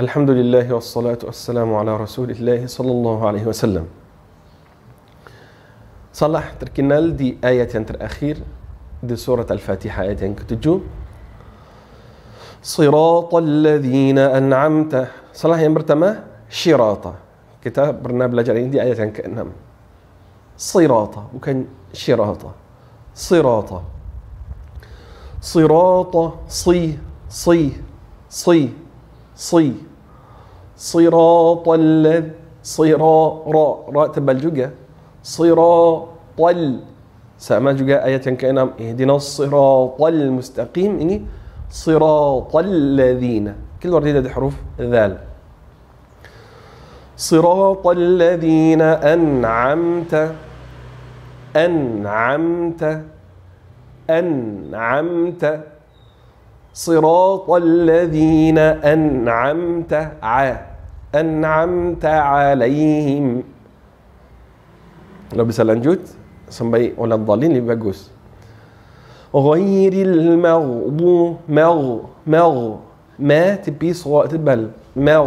الحمد لله والصلاة والسلام على رسول الله صلى الله عليه وسلم صلاح تركنا دي آية تر دي سورة الفاتحة آية كتجو صراط الذين أنعمت صلاح يمرتما شراطة كتاب برناب لجرين دي آية كأنهم صراطة وكان شراطة صراطة صراطة صي صي صي صي صراط الذ صرا را را تبل جوجا صراط ال سما جوجا آية كأن اهدنا الصراط المستقيم إني صراط الذين كل ورديدة دي حروف ذال صراط الذين أنعمت أنعمت, أنعمت صراط الذين أنعمت ع أنعمت عليهم لو bisa lanjut sampai ولا dalil اللي bagus. غير المغضو مغ مغ ما تبي صغار تبل مغ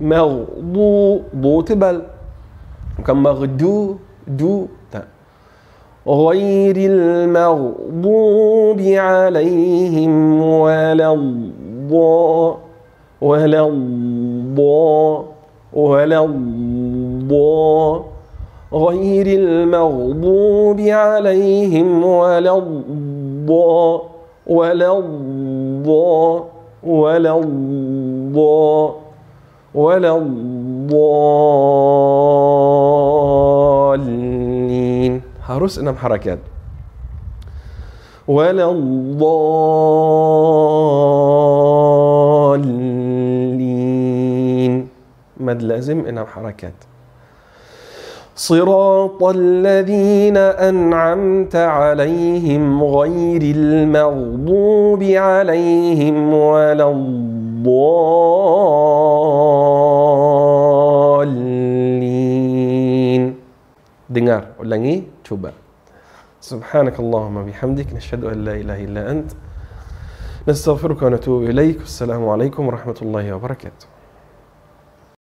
مغ ضو ضو تبل كم مغدو دو تا غير المغضوب عليهم ولا الضاء ولا الضاء ولا الضاء غير المغضوب عليهم ولا الضاء ولا الضاء ولا الضاء ولا الضالين هرس انهم حركات ولا الضالين مد لازم إنها حركات صراط الذين أنعمت عليهم غير المغضوب عليهم ولا الضالين Dengar, ulangi, cuba. سبحانك اللهم بحمدك نشهد أن لا إله إلا أنت نستغفرك ونتوب إليك والسلام عليكم ورحمة الله وبركاته